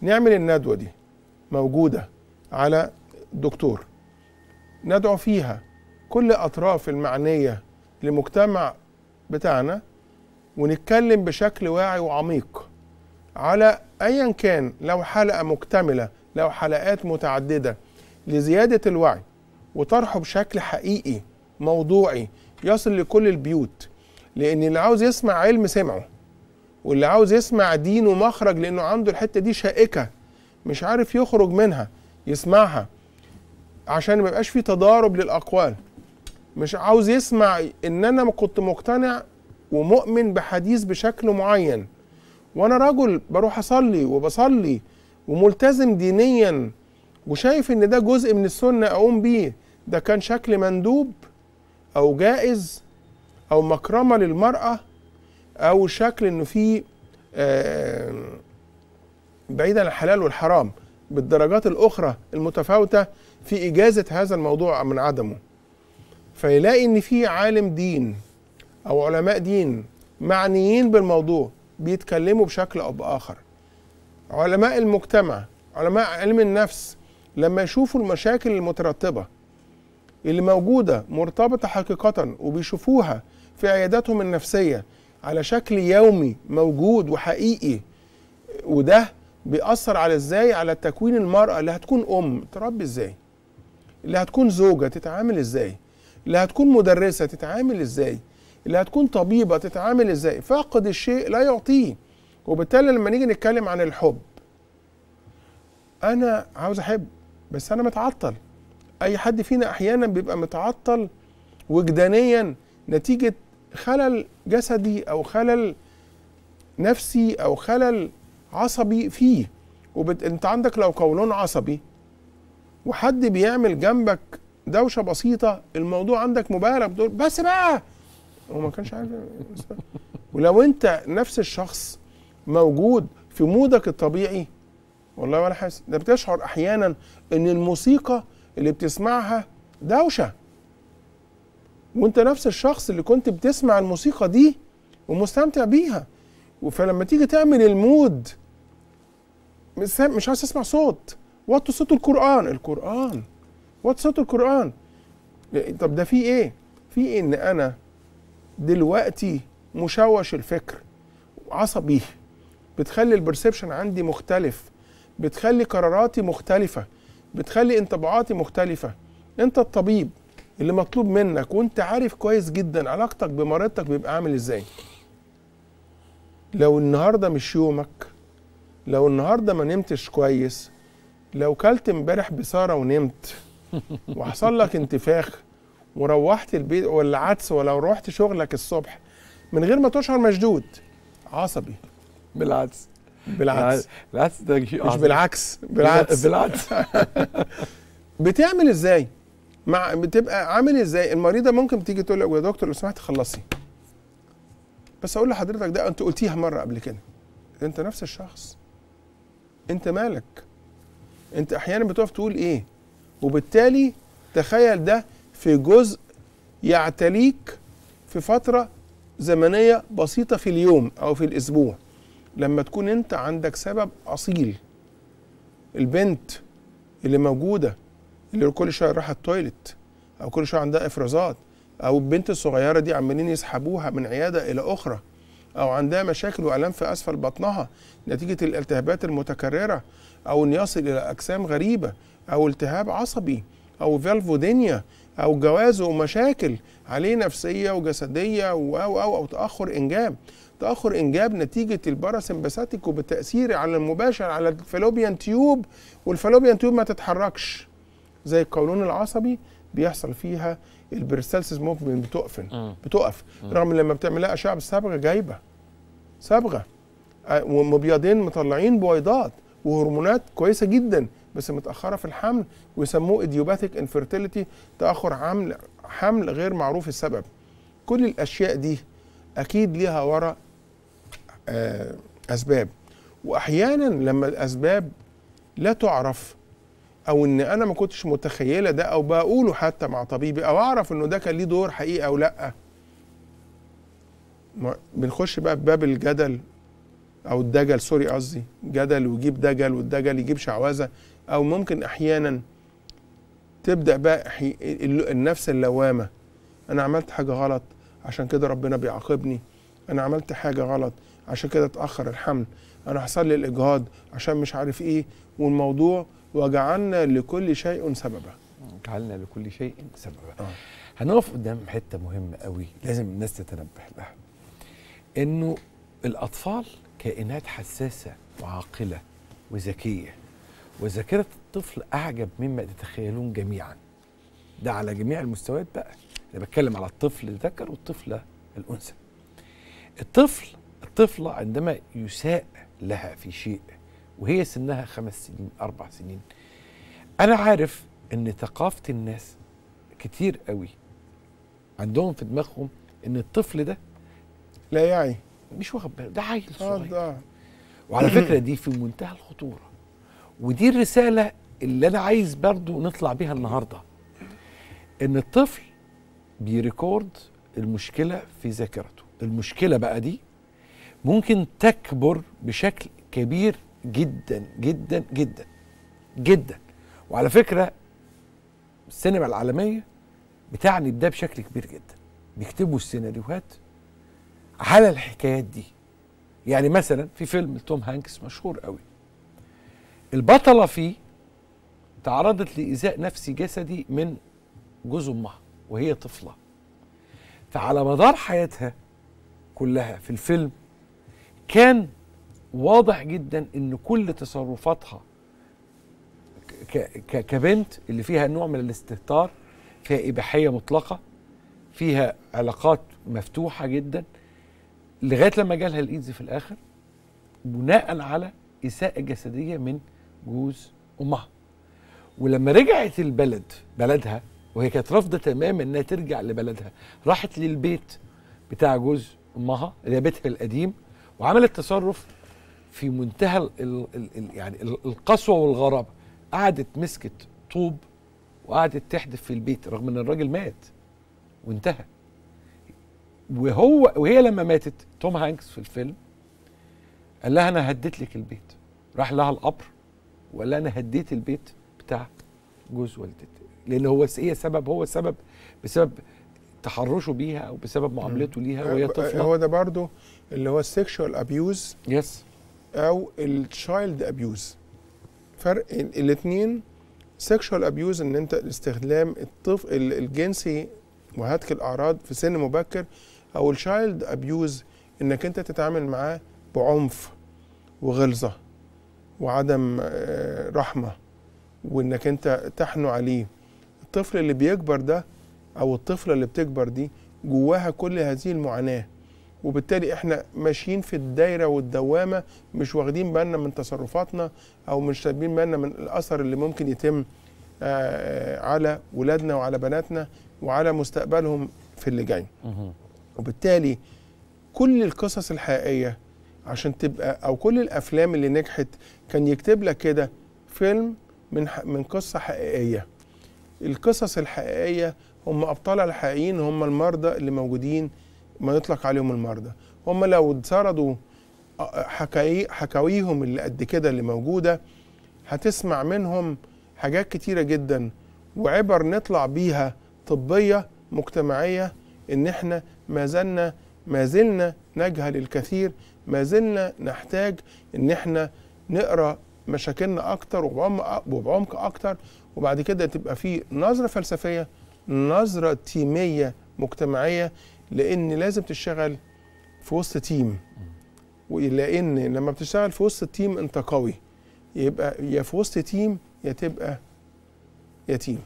نعمل الندوه دي موجوده على دكتور ندعو فيها كل اطراف المعنيه لمجتمع بتاعنا ونتكلم بشكل واعي وعميق على ايا كان لو حلقه مكتمله لو حلقات متعدده لزياده الوعي وطرحه بشكل حقيقي موضوعي يصل لكل البيوت لان اللي عاوز يسمع علم سمعه واللي عاوز يسمع دينه مخرج لانه عنده الحته دي شائكه مش عارف يخرج منها يسمعها عشان ما يبقاش في تضارب للاقوال مش عاوز يسمع ان انا كنت مقتنع ومؤمن بحديث بشكل معين وانا رجل بروح اصلي وبصلي وملتزم دينيا وشايف ان ده جزء من السنه اقوم بيه ده كان شكل مندوب او جائز او مكرمه للمراه او شكل انه في آه، بعيد عن الحلال والحرام بالدرجات الاخرى المتفاوته في اجازه هذا الموضوع من عدمه فيلاقي ان في عالم دين او علماء دين معنيين بالموضوع بيتكلموا بشكل او باخر علماء المجتمع علماء علم النفس لما يشوفوا المشاكل المترتبه اللي موجوده مرتبطه حقيقه وبيشوفوها في عياداتهم النفسيه على شكل يومي موجود وحقيقي وده بيأثر على ازاي على تكوين المرأة اللي هتكون أم تربي ازاي اللي هتكون زوجة تتعامل ازاي اللي هتكون مدرسة تتعامل ازاي اللي هتكون طبيبة تتعامل ازاي فاقد الشيء لا يعطيه وبالتالي لما نيجي نتكلم عن الحب أنا عاوز أحب بس أنا متعطل أي حد فينا أحيانا بيبقى متعطل وجدانيا نتيجة خلل جسدي او خلل نفسي او خلل عصبي فيه وبت... انت عندك لو قولون عصبي وحد بيعمل جنبك دوشه بسيطه الموضوع عندك مبالغ بتقول بس بقى هو ما كانش عارف ولو إيه. [LAUGHS] انت نفس الشخص موجود في مودك الطبيعي والله ولا حاسس ده بتشعر احيانا ان الموسيقى اللي بتسمعها دوشه وانت نفس الشخص اللي كنت بتسمع الموسيقى دي ومستمتع بيها فلما تيجي تعمل المود مش عايز تسمع صوت وطي صوت القران القران وطي صوت القران طب ده في ايه في ان انا دلوقتي مشوش الفكر عصبي بتخلي البرسبشن عندي مختلف بتخلي قراراتي مختلفه بتخلي انطباعاتي مختلفه انت الطبيب اللي مطلوب منك وانت عارف كويس جدا علاقتك بمرضتك بيبقى عامل ازاي لو النهارده مش يومك لو النهارده ما نمتش كويس لو كلت امبارح بساره ونمت [LAUGHS] وحصل لك انتفاخ وروحت البيت ولا عدس ولو روحت شغلك الصبح من غير ما تشعر مشدود عصبي بالعدس بالعكس بالعكس يعني ده مش بالعكس بالعكس [LAUGHS] بالعكس [LAUGHS] بتعمل ازاي؟ مع بتبقى عامل ازاي المريضه ممكن تيجي تقول لك يا دكتور لو سمحت خلصي بس اقول لحضرتك ده انت قلتيها مره قبل كده انت نفس الشخص انت مالك انت احيانا بتقف تقول ايه وبالتالي تخيل ده في جزء يعتليك في فتره زمنيه بسيطه في اليوم او في الاسبوع لما تكون انت عندك سبب اصيل البنت اللي موجوده اللي كل شويه رايحه التويلت او كل شويه عندها افرازات او البنت الصغيره دي عمالين يسحبوها من عياده الى اخرى او عندها مشاكل والام في اسفل بطنها نتيجه الالتهابات المتكرره او ان يصل الى اجسام غريبه او التهاب عصبي او فالفودينيا او جواز ومشاكل عليه نفسيه وجسديه او او او او تاخر انجاب تاخر انجاب نتيجه الباراسمباثيك وبتاثيره على المباشر على الفالوبيان تيوب والفالوبيان تيوب ما تتحركش زي القولون العصبي بيحصل فيها البرسالسيس موفمنت بتقفن بتقف رغم لما بتعمل لها اشعه بالصبغه جايبه صبغه آه، ومبيضين مطلعين بويضات وهرمونات كويسه جدا بس متاخره في الحمل ويسموه ايديوباثيك انفيرتيليتي تاخر حمل حمل غير معروف السبب كل الاشياء دي اكيد ليها وراء آه، اسباب واحيانا لما الاسباب لا تعرف او ان انا ما كنتش متخيله ده او بقوله حتى مع طبيبي او اعرف انه ده كان ليه دور حقيقي او لا بنخش بقى في باب الجدل او الدجل سوري قصدي جدل ويجيب دجل والدجل يجيب شعوذه او ممكن احيانا تبدا بقى النفس اللوامه انا عملت حاجه غلط عشان كده ربنا بيعاقبني انا عملت حاجه غلط عشان كده اتاخر الحمل انا حصل لي الاجهاض عشان مش عارف ايه والموضوع وجعلنا لكل شيء سببا جعلنا لكل شيء سببا آه. هنقف قدام حته مهمه قوي لازم الناس تتنبه لها انه الاطفال كائنات حساسه وعاقله وذكيه وذاكره الطفل اعجب مما تتخيلون جميعا ده على جميع المستويات بقى انا بتكلم على الطفل الذكر والطفله الانثى الطفل الطفله عندما يساء لها في شيء وهي سنها خمس سنين أربع سنين أنا عارف إن ثقافة الناس كتير قوي عندهم في دماغهم إن الطفل ده لا يعي مش واخد باله ده عيل آه، صغير ده. وعلى فكرة دي في منتهى الخطورة ودي الرسالة اللي أنا عايز برضو نطلع بيها النهاردة إن الطفل بيريكورد المشكلة في ذاكرته المشكلة بقى دي ممكن تكبر بشكل كبير جدا جدا جدا جدا وعلى فكره السينما العالميه بتعني ده بشكل كبير جدا بيكتبوا السيناريوهات على الحكايات دي يعني مثلا في فيلم توم هانكس مشهور قوي البطله فيه تعرضت لايذاء نفسي جسدي من جوز امها وهي طفله فعلى مدار حياتها كلها في الفيلم كان واضح جدا ان كل تصرفاتها كبنت اللي فيها نوع من الاستهتار فيها اباحيه مطلقه فيها علاقات مفتوحه جدا لغايه لما جالها الايدز في الاخر بناء على اساءه جسديه من جوز امها ولما رجعت البلد بلدها وهي كانت رافضه تماما انها ترجع لبلدها راحت للبيت بتاع جوز امها اللي بيتها القديم وعملت تصرف في منتهى الـ الـ يعني القسوه والغرابه قعدت مسكت طوب وقعدت تحدف في البيت رغم ان الراجل مات وانتهى وهو وهي لما ماتت توم هانكس في الفيلم قال لها انا هديت لك البيت راح لها القبر وقال لها انا هديت البيت بتاع جوز والدتي لان هو هي سبب هو سبب بسبب تحرشه بيها او بسبب معاملته ليها وهي أه، أه، طفله هو ده برضه اللي هو السكشوال ابيوز يس او التشايلد ابيوز فرق الاثنين سيكشوال ابيوز ان انت استخدام الطفل الجنسي وهتك الاعراض في سن مبكر او التشايلد ابيوز انك انت تتعامل معاه بعنف وغلظه وعدم آه، رحمه وانك انت تحنو عليه الطفل اللي بيكبر ده او الطفله اللي بتكبر دي جواها كل هذه المعاناه وبالتالي احنا ماشيين في الدايره والدوامه مش واخدين بالنا من تصرفاتنا او مش سايبين بالنا من الاثر اللي ممكن يتم آه، آه، على ولادنا وعلى بناتنا وعلى مستقبلهم في اللي جاي وبالتالي كل القصص الحقيقيه عشان تبقى او كل الافلام اللي نجحت كان يكتب لك كده فيلم من من قصه حقيقيه القصص الحقيقيه هم ابطالها الحقيقيين هم المرضى اللي موجودين ما يطلق عليهم المرضى هم لو اتسردوا حكاي حكاويهم اللي قد كده اللي موجوده هتسمع منهم حاجات كتيره جدا وعبر نطلع بيها طبيه مجتمعيه ان احنا ما زلنا ما زلنا نجهل الكثير ما زلنا نحتاج ان احنا نقرا مشاكلنا اكتر وبعمق اكتر وبعد كده تبقى في نظره فلسفيه نظره تيميه مجتمعيه لان لازم تشتغل في وسط تيم ولان لما بتشتغل في وسط تيم انت قوي يبقى يا في وسط تيم يا تبقى يتيم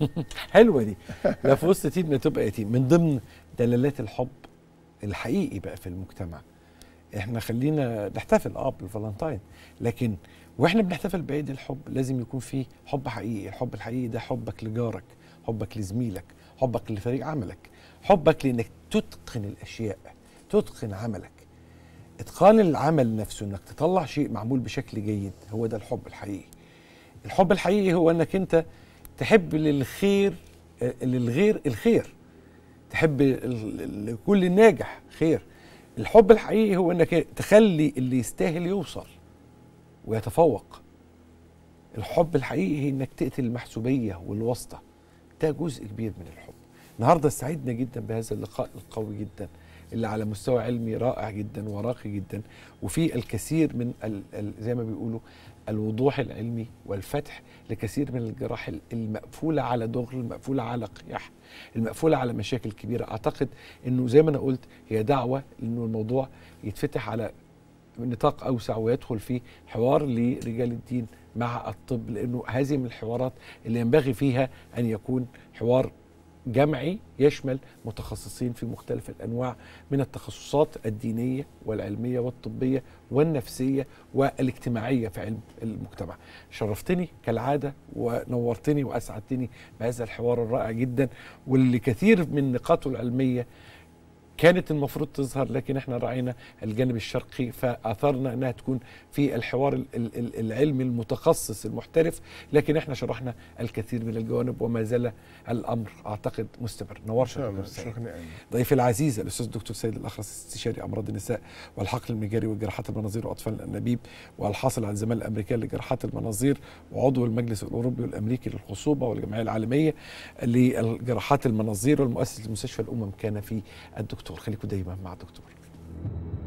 [LAUGHS] حلوه دي لا في وسط تيم يا تبقى يتيم من ضمن دلالات الحب الحقيقي بقى في المجتمع احنا خلينا نحتفل اه بالفالنتاين لكن واحنا بنحتفل بعيد الحب لازم يكون في حب حقيقي الحب الحقيقي ده حبك لجارك حبك لزميلك حبك لفريق عملك حبك لانك تتقن الاشياء تتقن عملك اتقان العمل نفسه انك تطلع شيء معمول بشكل جيد هو ده الحب الحقيقي الحب الحقيقي هو انك انت تحب للخير آه، للغير الخير تحب لكل ناجح خير الحب الحقيقي هو انك تخلي اللي يستاهل يوصل ويتفوق الحب الحقيقي انك تقتل المحسوبيه والواسطه ده جزء كبير من الحب النهارده سعدنا جدا بهذا اللقاء القوي جدا اللي على مستوى علمي رائع جدا وراقي جدا وفي الكثير من زي ما بيقولوا الوضوح العلمي والفتح لكثير من الجراح المقفولة على دغر المقفولة على قياح المقفولة على مشاكل كبيرة أعتقد أنه زي ما أنا قلت هي دعوة أنه الموضوع يتفتح على نطاق أوسع ويدخل فيه حوار لرجال الدين مع الطب لأنه هذه من الحوارات اللي ينبغي فيها أن يكون حوار جمعي يشمل متخصصين في مختلف الانواع من التخصصات الدينيه والعلميه والطبيه والنفسيه والاجتماعيه في علم المجتمع. شرفتني كالعاده ونورتني واسعدتني بهذا الحوار الرائع جدا واللي كثير من نقاطه العلميه كانت المفروض تظهر لكن احنا راعينا الجانب الشرقي فاثرنا انها تكون في الحوار العلمي المتخصص المحترف لكن احنا شرحنا الكثير من الجوانب وما زال الامر اعتقد مستمر نور ضيفي العزيز الاستاذ الدكتور سيد الاخرس استشاري امراض النساء والحقل المجاري وجراحات المناظير واطفال الانابيب والحاصل على الزماله الامريكيه لجراحات المناظير وعضو المجلس الاوروبي والامريكي للخصوبه والجمعيه العالميه لجراحات المناظير والمؤسس لمستشفى الامم كان في الدكتور دكتور خليكم دايما مع الدكتور